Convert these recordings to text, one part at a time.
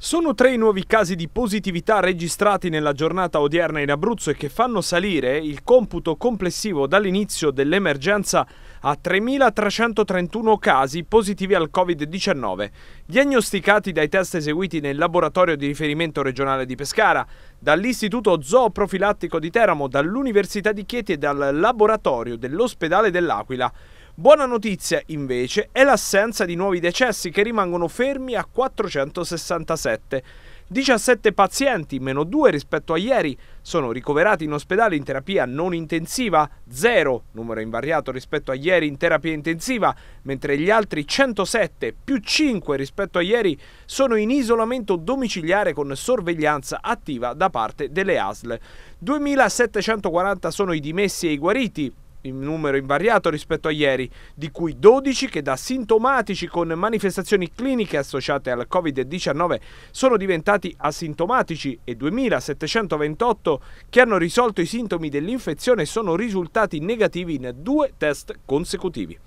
Sono tre i nuovi casi di positività registrati nella giornata odierna in Abruzzo e che fanno salire il computo complessivo dall'inizio dell'emergenza a 3.331 casi positivi al Covid-19, diagnosticati dai test eseguiti nel laboratorio di riferimento regionale di Pescara, dall'Istituto Zooprofilattico di Teramo, dall'Università di Chieti e dal laboratorio dell'Ospedale dell'Aquila. Buona notizia invece è l'assenza di nuovi decessi che rimangono fermi a 467. 17 pazienti, meno 2 rispetto a ieri, sono ricoverati in ospedale in terapia non intensiva, 0, numero invariato rispetto a ieri in terapia intensiva, mentre gli altri 107 più 5 rispetto a ieri sono in isolamento domiciliare con sorveglianza attiva da parte delle ASL. 2740 sono i dimessi e i guariti, in numero invariato rispetto a ieri, di cui 12 che da sintomatici con manifestazioni cliniche associate al Covid-19 sono diventati asintomatici e 2728 che hanno risolto i sintomi dell'infezione sono risultati negativi in due test consecutivi.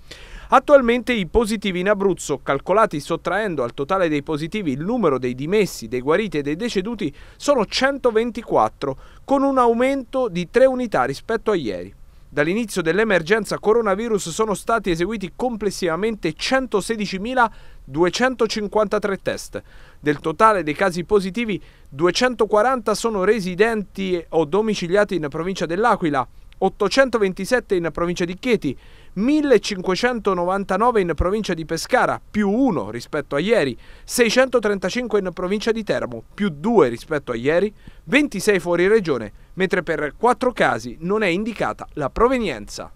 Attualmente i positivi in Abruzzo, calcolati sottraendo al totale dei positivi il numero dei dimessi, dei guariti e dei deceduti, sono 124, con un aumento di 3 unità rispetto a ieri. Dall'inizio dell'emergenza coronavirus sono stati eseguiti complessivamente 116.253 test. Del totale dei casi positivi, 240 sono residenti o domiciliati in provincia dell'Aquila, 827 in provincia di Chieti, 1599 in provincia di Pescara, più 1 rispetto a ieri, 635 in provincia di Teramo, più 2 rispetto a ieri, 26 fuori regione, mentre per quattro casi non è indicata la provenienza.